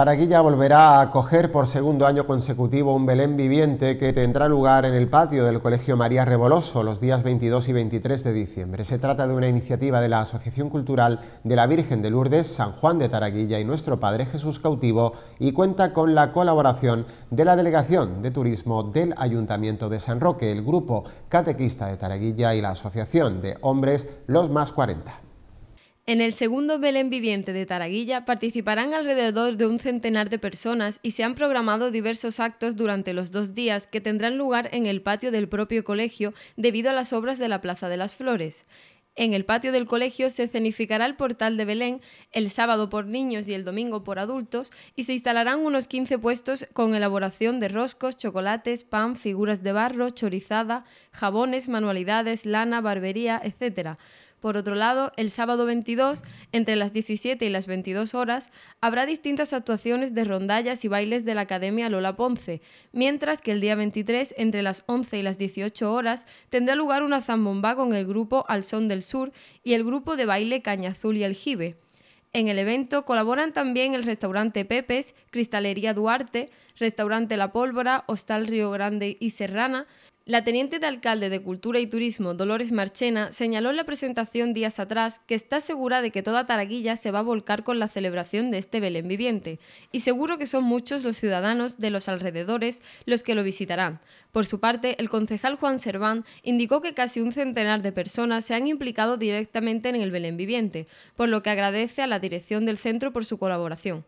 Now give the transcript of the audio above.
Taraguilla volverá a acoger por segundo año consecutivo un Belén viviente que tendrá lugar en el patio del Colegio María Reboloso los días 22 y 23 de diciembre. Se trata de una iniciativa de la Asociación Cultural de la Virgen de Lourdes, San Juan de Taraguilla y nuestro Padre Jesús Cautivo y cuenta con la colaboración de la Delegación de Turismo del Ayuntamiento de San Roque, el Grupo Catequista de Taraguilla y la Asociación de Hombres Los Más 40. En el segundo Belén Viviente de Taraguilla participarán alrededor de un centenar de personas y se han programado diversos actos durante los dos días que tendrán lugar en el patio del propio colegio debido a las obras de la Plaza de las Flores. En el patio del colegio se cenificará el portal de Belén el sábado por niños y el domingo por adultos y se instalarán unos 15 puestos con elaboración de roscos, chocolates, pan, figuras de barro, chorizada, jabones, manualidades, lana, barbería, etcétera. Por otro lado, el sábado 22, entre las 17 y las 22 horas, habrá distintas actuaciones de rondallas y bailes de la Academia Lola Ponce, mientras que el día 23, entre las 11 y las 18 horas, tendrá lugar una zambomba con el grupo Al Son del Sur y el grupo de baile Caña Azul y aljibe. En el evento colaboran también el restaurante Pepes, Cristalería Duarte, Restaurante La Pólvora, Hostal Río Grande y Serrana, la teniente de alcalde de Cultura y Turismo, Dolores Marchena, señaló en la presentación días atrás que está segura de que toda Taraguilla se va a volcar con la celebración de este Belén viviente, y seguro que son muchos los ciudadanos de los alrededores los que lo visitarán. Por su parte, el concejal Juan Serván indicó que casi un centenar de personas se han implicado directamente en el Belén viviente, por lo que agradece a la dirección del centro por su colaboración.